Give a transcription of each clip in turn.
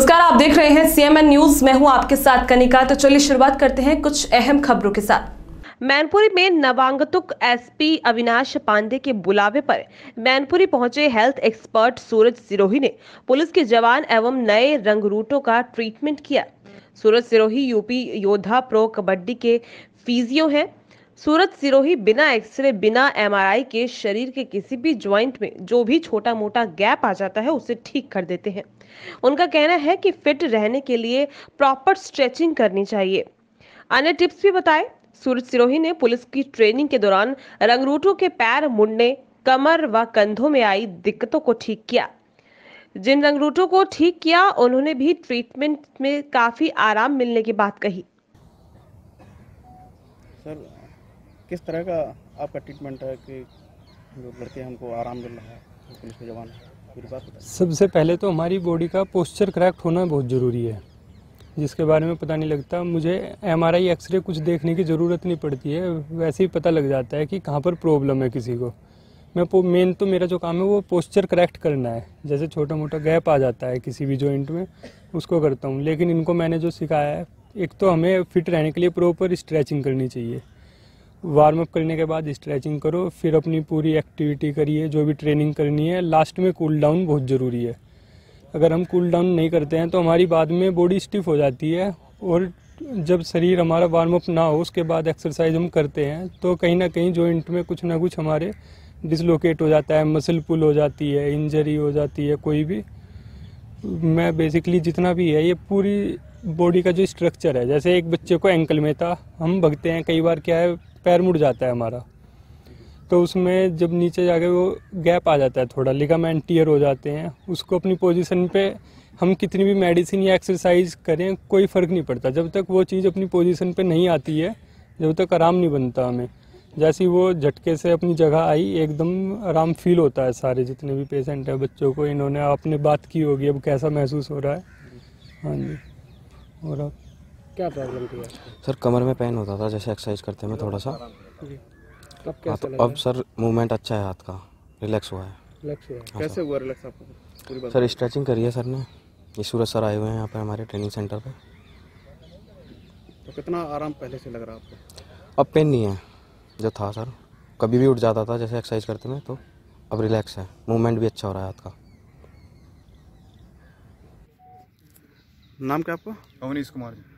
नमस्कार आप देख रहे हैं सीएमएन न्यूज मैं हूं आपके साथ कनिका तो चलिए शुरुआत करते हैं कुछ अहम खबरों के साथ मैनपुरी में नवांगतुक एसपी अविनाश पांडे के बुलावे पर मैनपुरी पहुंचे हेल्थ एक्सपर्ट सूरज सिरोही ने पुलिस के जवान एवं नए रंग रूटों का ट्रीटमेंट किया सूरज सिरोही यूपी योद्धा प्रो कबड्डी के फिजियो हैं सूरत सिरोही बिना एक्सरे बिना एमआरआई के शरीर के किसी भी ज्वाइंट में जो भी छोटा मोटा गैप आ जाता है उसे ठीक कर देते हैं उनका कहना है कि फिट रहने के लिए प्रॉपर स्ट्रेचिंग करनी चाहिए अन्य टिप्स भी बताए सूरज सिरोही ने पुलिस की ट्रेनिंग के दौरान रंगरूटों के पैर मुड़ने कमर व कंधों में आई दिक्कतों को ठीक किया जिन रंगरूटों को ठीक किया उन्होंने भी ट्रीटमेंट में काफी आराम मिलने की बात कही सर किस तरह का आपका ट्रीटमेंट है कि जो लड़के हमको आराम मिल रहा है पुलिस के जवान पूरी बात सबसे पहले तो हमारी बॉडी का पोस्चर करेक्ट होना बहुत ज़रूरी है जिसके बारे में पता नहीं लगता मुझे एम आर आई एक्सरे कुछ देखने की ज़रूरत नहीं पड़ती है वैसे ही पता लग जाता है कि कहाँ पर प्रॉब्लम है किसी को मैं मेन तो मेरा जो काम है वो पोस्चर करेक्ट करना है जैसे छोटा मोटा गैप आ जाता है किसी भी जॉइंट में उसको करता हूँ लेकिन इनको मैंने जो सिखाया है एक तो हमें फिट रहने के लिए प्रॉपर स्ट्रेचिंग करनी चाहिए वार्म अप करने के बाद स्ट्रेचिंग करो फिर अपनी पूरी एक्टिविटी करिए जो भी ट्रेनिंग करनी है लास्ट में कूल डाउन बहुत ज़रूरी है अगर हम कूल डाउन नहीं करते हैं तो हमारी बाद में बॉडी स्टिफ हो जाती है और जब शरीर हमारा वार्म अप ना हो उसके बाद एक्सरसाइज हम करते हैं तो कहीं ना कहीं जॉइंट में कुछ ना कुछ हमारे डिसलोकेट हो जाता है मसल पुल हो जाती है इंजरी हो जाती है कोई भी मैं बेसिकली जितना भी है ये पूरी बॉडी का जो स्ट्रक्चर है जैसे एक बच्चे को एंकल में था हम भगते हैं कई बार क्या है पैर मुड़ जाता है हमारा तो उसमें जब नीचे जाके वो गैप आ जाता है थोड़ा लिगामेंट टीयर हो जाते हैं उसको अपनी पोजीशन पे हम कितनी भी मेडिसिन या एक्सरसाइज करें कोई फ़र्क नहीं पड़ता जब तक वो चीज़ अपनी पोजीशन पे नहीं आती है जब तक आराम नहीं बनता हमें जैसी वो झटके से अपनी जगह आई एकदम आराम फील होता है सारे जितने भी पेशेंट हैं बच्चों को इन्होंने आपने बात की होगी अब कैसा महसूस हो रहा है हाँ जी और आप क्या प्रॉब्लम थी सर कमर में पेन होता था जैसे एक्सरसाइज करते में थोड़ा सा कब हाँ, कैसा तो अब सर मूवमेंट अच्छा है हाथ का रिलैक्स हुआ है रिलैक्स हुआ हाँ, कैसे हुआ रिलैक्स आपको सर स्ट्रेचिंग करी है सर ने ये सूरज सर आए हुए हैं यहाँ पर हमारे ट्रेनिंग सेंटर पर तो कितना आराम पहले से लग रहा है आपको अब पेन नहीं है जो था सर कभी भी उठ जाता था जैसे एक्सरसाइज करते में तो अब रिलैक्स है मूवमेंट भी अच्छा हो रहा है हाथ का नाम क्या आपका अवनीश कुमार जी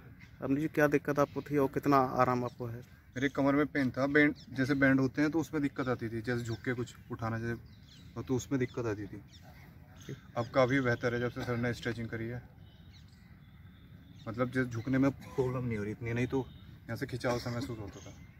अमनी जी क्या दिक्कत आपको थी और कितना आराम आपको है मेरे कमर में पेन था बैंड जैसे बैंड होते हैं तो उसमें दिक्कत आती थी जैसे झुक के कुछ उठाना जैसे हाँ, तो उसमें दिक्कत आती थी अब काफ़ी बेहतर है जब से सर ने स्ट्रेचिंग करी है मतलब जैसे झुकने में प्रॉब्लम नहीं हो रही इतनी नहीं तो यहाँ से खिंचाव सा महसूस होता था